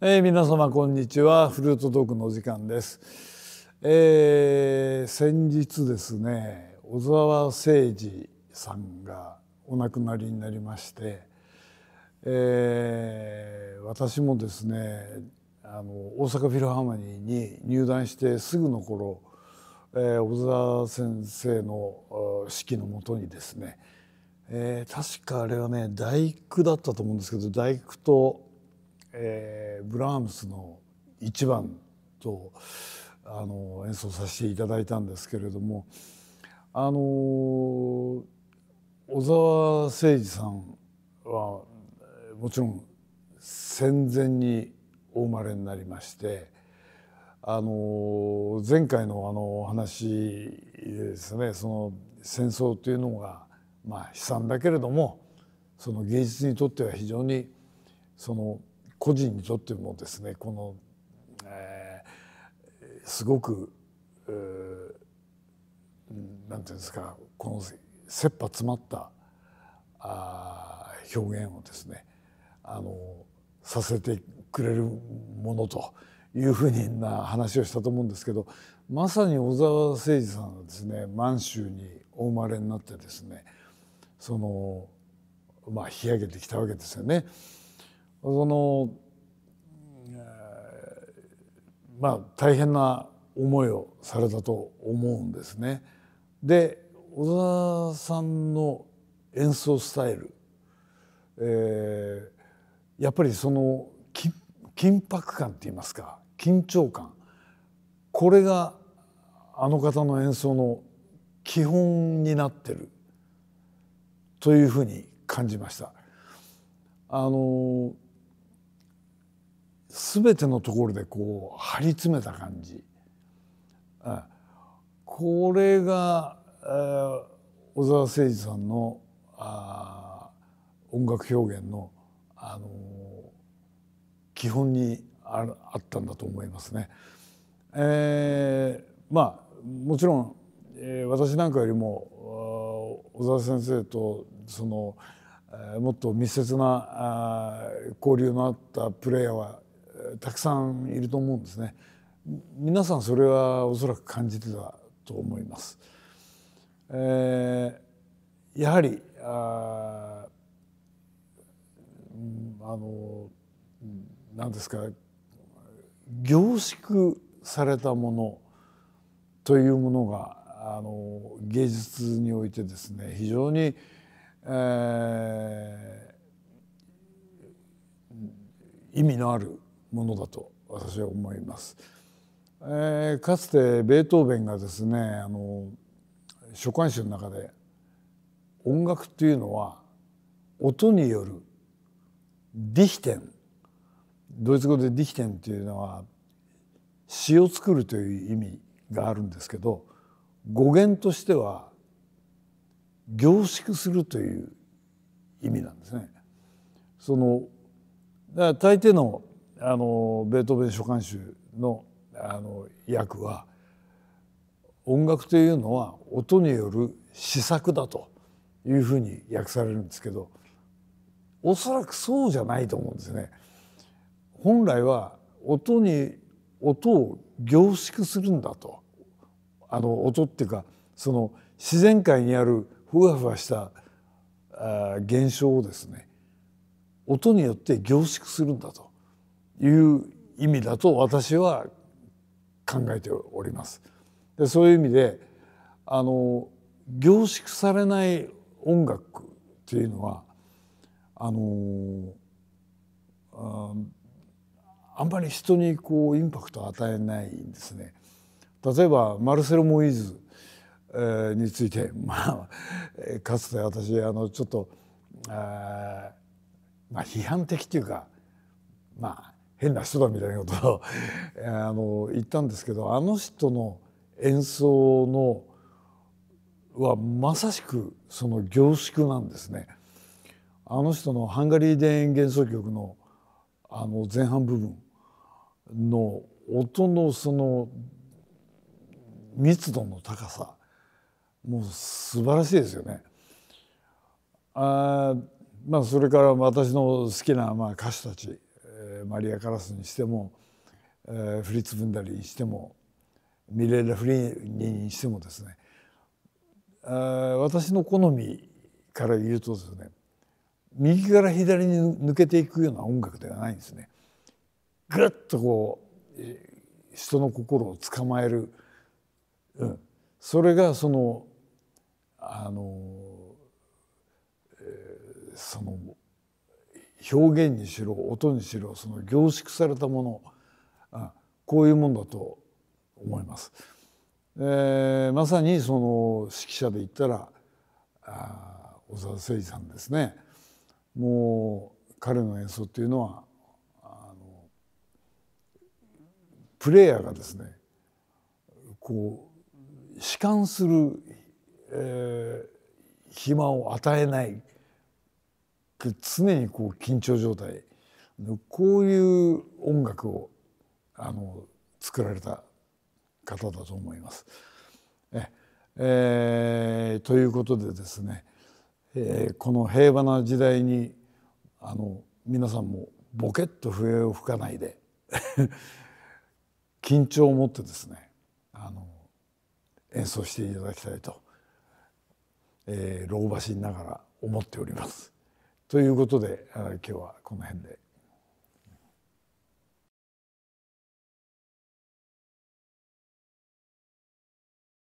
えー、皆様こんにちはフルートトークのお時間です、えー、先日ですね小沢誠二さんがお亡くなりになりまして、えー、私もですねあの大阪フィルハーモニーに入団してすぐの頃、えー、小沢先生の指揮のもとにですね、えー、確かあれはね大工だったと思うんですけど大工とえー、ブラームスの一番とあの演奏させていただいたんですけれどもあの小沢誠二さんはもちろん戦前にお生まれになりましてあの前回のあの話ですねその戦争というのがまあ悲惨だけれどもその芸術にとっては非常にその個人にとってもですねこの、えー、すごく、えー、なんていうんですかこの切羽詰まったあ表現をですねあのさせてくれるものというふうな話をしたと思うんですけどまさに小沢誠二さんはですね満州にお生まれになってですねそのまあ引き上げてきたわけですよね。そのまあ大変な思いをされたと思うんですね。で小沢さんの演奏スタイル、えー、やっぱりその緊迫感っていいますか緊張感これがあの方の演奏の基本になってるというふうに感じました。あのー全てのところでこう張り詰めた感じ、うん、これが、えー、小澤征爾さんのあ音楽表現の、あのー、基本にああったんだと思いますね。えー、まあもちろん、えー、私なんかよりも小澤先生とその、えー、もっと密接なあ交流のあったプレイヤーはたくさんいると思うんですね。皆さんそれはおそらく感じてたと思います。えー、やはりああの何ですか凝縮されたものというものがあの芸術においてですね非常に、えー、意味のあるものだと私は思います。えー、かつてベートーベンがですねあの書簡集の中で音楽っていうのは音によるディヒテンドイツ語でディヒテンっていうのは詩を作るという意味があるんですけど語源としては凝縮するという意味なんですね。そのだから大抵のあのベートーベン書簡集のあの訳は音楽というのは音による試作だというふうに訳されるんですけどおそらくそうじゃないと思うんですね。本来は音に音を凝縮するんだとあの音っていうかその自然界にあるふわふわした現象をですね音によって凝縮するんだという意味だと私は考えております。でそういう意味であの凝縮されない音楽っていうのはあのあんまり人にこうインパクトを与えないんですね。例えばマルセロ・モイズについて、まあ、かつて私あのちょっとあ、まあ、批判的というかまあ変な人だみたいなことを あの言ったんですけどあの人の演奏のはまさしくその凝縮なんですね。あの人のハンガリー田園幻想曲のあの前半部分の音のその密度の高さもう素晴らしいですよね。あまあ、それから私の好きなまあ歌手たちマリア・カラスにしても、えー、フリッツ・ブンダリにしてもミレーラ・フリーニにしてもですね私の好みから言うとですね右から左に抜けていくような音楽ではないんですね。ぐっとこう人の心を捕まえる、うん、それがそのあの、えー、その表現にしろ音にしろその凝縮されたものこういうもんだと思います。えー、まさにその指揮者で言ったらあ小澤誠二さんですねもう彼の演奏っていうのはあのプレイヤーがですねこう弛緩する、えー、暇を与えない常にこう緊張状態こういう音楽をあの作られた方だと思います。ええー、ということでですね、えー、この平和な時代にあの皆さんもボケっと笛を吹かないで 緊張を持ってですねあの演奏していただきたいと、えー、老婆しながら思っております。ということで今日はこの辺で。